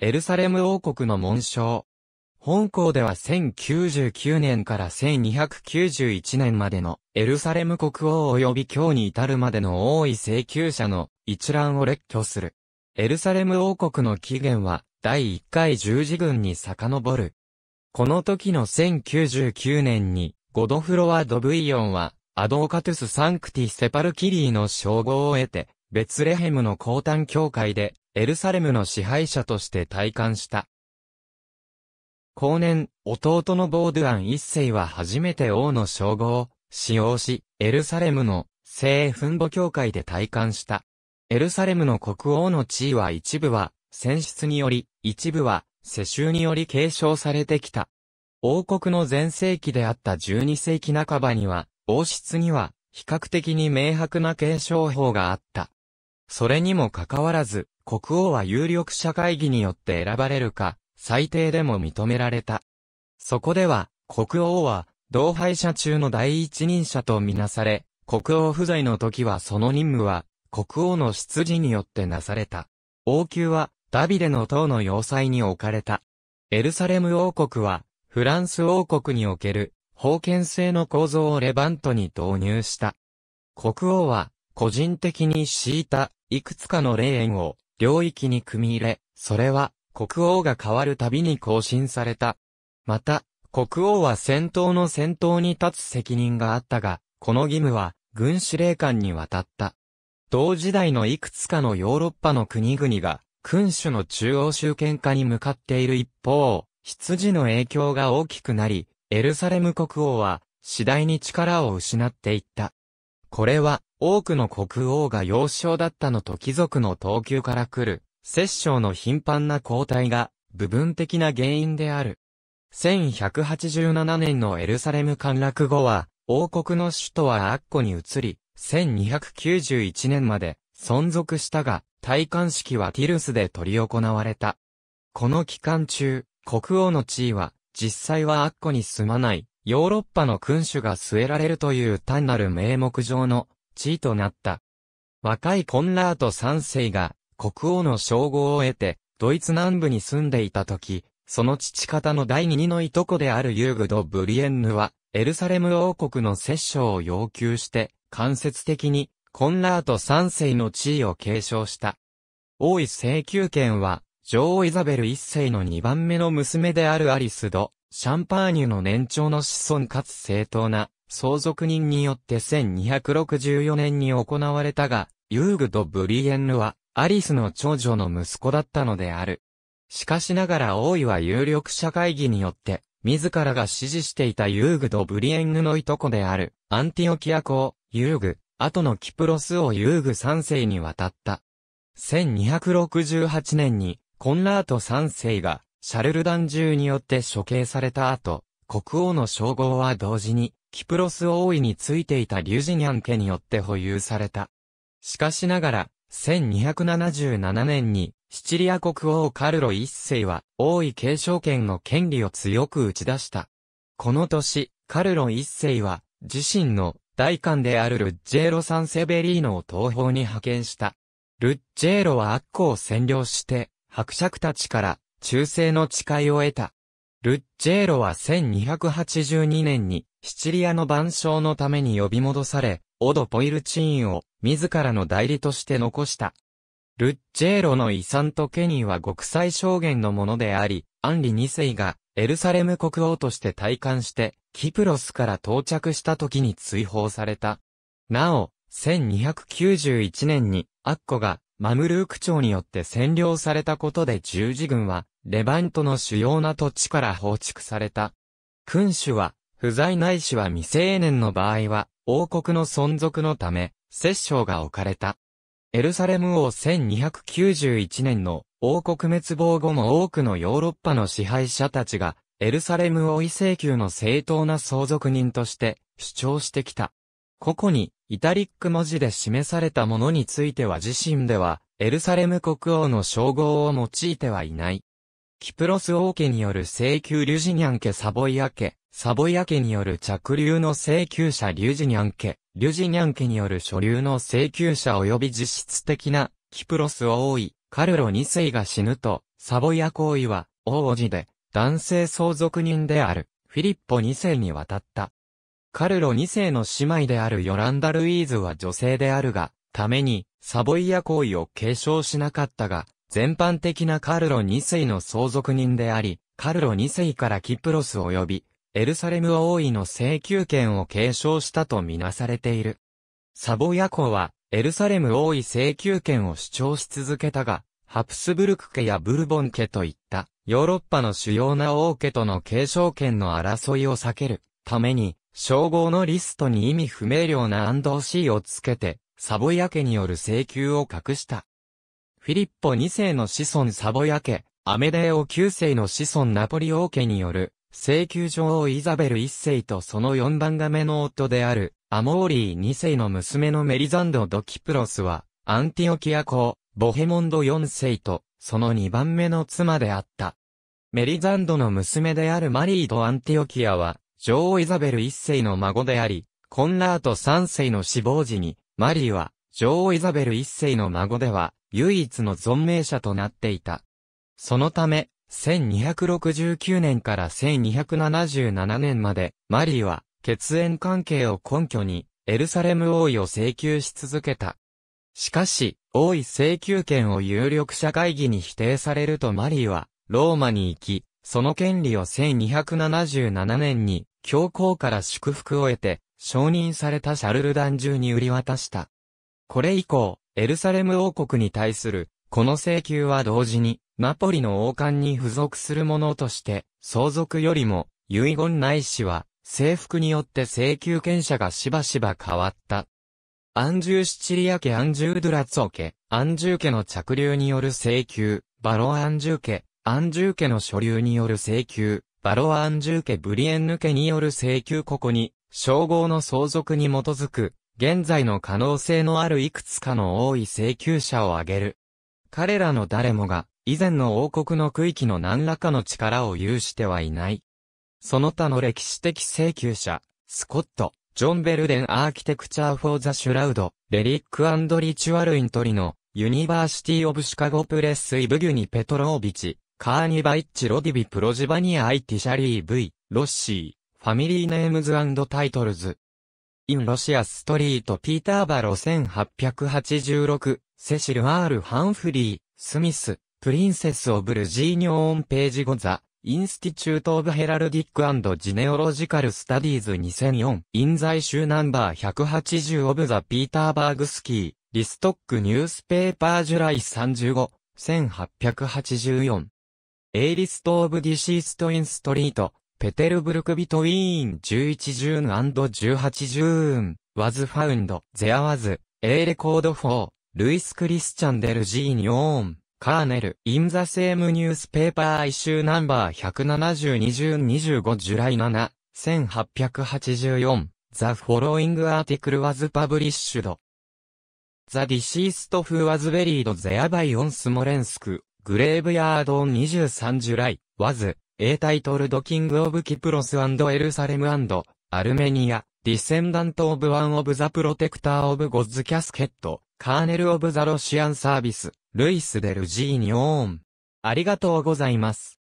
エルサレム王国の紋章。本校では1099年から1291年までのエルサレム国王及び今日に至るまでの王位請求者の一覧を列挙する。エルサレム王国の起源は第1回十字軍に遡る。この時の1099年にゴドフロワ・ドブイヨンはアドーカトゥス・サンクティ・セパルキリーの称号を得てベツレヘムの高坦教会で、エルサレムの支配者として体感した。後年、弟のボードゥアン一世は初めて王の称号を使用し、エルサレムの聖墳墓教会で体感した。エルサレムの国王の地位は一部は、選出により、一部は、世襲により継承されてきた。王国の前世紀であった12世紀半ばには、王室には、比較的に明白な継承法があった。それにもかかわらず、国王は有力者会議によって選ばれるか、最低でも認められた。そこでは、国王は、同敗者中の第一人者とみなされ、国王不在の時はその任務は、国王の執事によってなされた。王宮は、ダビデの塔の要塞に置かれた。エルサレム王国は、フランス王国における、封建制の構造をレバントに導入した。国王は、個人的に敷いたいくつかの霊園を領域に組み入れ、それは国王が変わるたびに更新された。また、国王は戦闘の先頭に立つ責任があったが、この義務は軍司令官に渡った。同時代のいくつかのヨーロッパの国々が、君主の中央集権化に向かっている一方、羊の影響が大きくなり、エルサレム国王は次第に力を失っていった。これは、多くの国王が幼少だったのと貴族の等級から来る、摂政の頻繁な交代が、部分的な原因である。1187年のエルサレム陥落後は、王国の首都はアッコに移り、1291年まで存続したが、戴冠式はティルスで執り行われた。この期間中、国王の地位は、実際はアッコに住まない、ヨーロッパの君主が据えられるという単なる名目上の地位となった。若いコンラート3世が国王の称号を得て、ドイツ南部に住んでいた時、その父方の第二のいとこであるユーグド・ブリエンヌは、エルサレム王国の摂政を要求して、間接的にコンラート3世の地位を継承した。王位請求権は、女王イザベル一世の二番目の娘であるアリス・ド・シャンパーニュの年長の子孫かつ正当な相続人によって1264年に行われたが、ユーグ・ド・ブリエンヌはアリスの長女の息子だったのである。しかしながら王位は有力者会議によって、自らが支持していたユーグ・ド・ブリエンヌのいとこである、アンティオキア公、ユーグ、後のキプロスをユーグ三世に渡った。1268年に、コンラート3世が、シャルルダン中によって処刑された後、国王の称号は同時に、キプロス王位についていたリュジニャン家によって保有された。しかしながら、1277年に、シチリア国王カルロ一世は、王位継承権の権利を強く打ち出した。この年、カルロ一世は、自身の大官であるルッジェーロ・サンセベリーノを東方に派遣した。ルッジェーロはアッコを占領して、伯爵たちから忠誠の誓いを得た。ルッジェーロは1282年にシチリアの晩鐘のために呼び戻され、オド・ポイルチーンを自らの代理として残した。ルッジェーロの遺産とケニーは国際証言のものであり、アンリ2世がエルサレム国王として退官して、キプロスから到着した時に追放された。なお、1291年にアッコがマムルーク朝によって占領されたことで十字軍は、レバントの主要な土地から放逐された。君主は、不在ないしは未成年の場合は、王国の存続のため、摂政が置かれた。エルサレム王1291年の王国滅亡後も多くのヨーロッパの支配者たちが、エルサレム王位請求の正当な相続人として主張してきた。ここにイタリック文字で示されたものについては自身ではエルサレム国王の称号を用いてはいない。キプロス王家による請求リュジニャン家サボイア家、サボイア家による着流の請求者リュジニャン家、リュジニャン家による所流の請求者及び実質的なキプロス王位、カルロ2世が死ぬと、サボイア行為は王子で男性相続人であるフィリッポ2世に渡った。カルロ2世の姉妹であるヨランダ・ルイーズは女性であるが、ために、サボイア行為を継承しなかったが、全般的なカルロ2世の相続人であり、カルロ2世からキプロス及び、エルサレム王位の請求権を継承したとみなされている。サボイア公は、エルサレム王位請求権を主張し続けたが、ハプスブルク家やブルボン家といった、ヨーロッパの主要な王家との継承権の争いを避けるために、称号のリストに意味不明瞭な &C をつけて、サボヤ家による請求を隠した。フィリッポ2世の子孫サボヤ家、アメデーオ9世の子孫ナポリオ家による、請求女王イザベル1世とその4番亀の夫である、アモーリー2世の娘のメリザンド・ドキプロスは、アンティオキア公、ボヘモンド4世と、その2番目の妻であった。メリザンドの娘であるマリード・アンティオキアは、女王イザベル一世の孫であり、コンラート三世の死亡時に、マリーは、女王イザベル一世の孫では、唯一の存命者となっていた。そのため、1269年から1277年まで、マリーは、血縁関係を根拠に、エルサレム王位を請求し続けた。しかし、王位請求権を有力者会議に否定されるとマリーは、ローマに行き、その権利を1277年に教皇から祝福を得て、承認されたシャルルダン中に売り渡した。これ以降、エルサレム王国に対する、この請求は同時に、ナポリの王冠に付属するものとして、相続よりも、遺言ないしは、征服によって請求権者がしばしば変わった。アンジューシチリア家アンジュードラツオ家、アンジュー家の着流による請求、バロアンジュー家、アンジュー家の所流による請求、バロアンジュー家ブリエンヌ家による請求ここに、称号の相続に基づく、現在の可能性のあるいくつかの多い請求者を挙げる。彼らの誰もが、以前の王国の区域の何らかの力を有してはいない。その他の歴史的請求者、スコット、ジョン・ベルデン・アーキテクチャー・フォー・ザ・シュラウド、レリック・アンド・リチュアル・イントリの、ユニバーシティ・オブ・シカゴ・プレス・イブギュニ・ペトロービチ、カーニバイッチ・ロディビ・プロジバニア・アイ・ティシャリー・ V、ロッシー、ファミリー・ネームズ・アンド・タイトルズ。イン・ロシア・ストリート・ピーター・バロ1886、セシル・アール・ハンフリー、スミス、プリンセス・オブ・ルジーニョ・オン・ページ・5ザ、インスティチュート・オブ・ヘラルディック・ジネオロジカル・スタディーズ2004、イン在州ナンバー180オブ・ザ・ピーター・バーグスキー、リストック・ニュースペーパー・ジュライ35、1884エイリスト・オブ・ディシースト・イン・ストリート、ペテルブルク・ビトウィーン11ジューン &18 ジューン、was found, there was, a record for, ルイス・クリスチャン・デル・ジーニオーン、カーネル、in the same newspaper issue number 172ジューン25ジュライ7、1884, the following article was published. The deceased who was buried there by on Smolensk グレーブヤードオン23ジュライ、ワズ、A タイトルドキングオブキプロスエルサレムアルメニア、ディセンダントオブワンオブザプロテクターオブゴッズキャスケット、カーネルオブザロシアンサービス、ルイス・デルジーニオーン。ありがとうございます。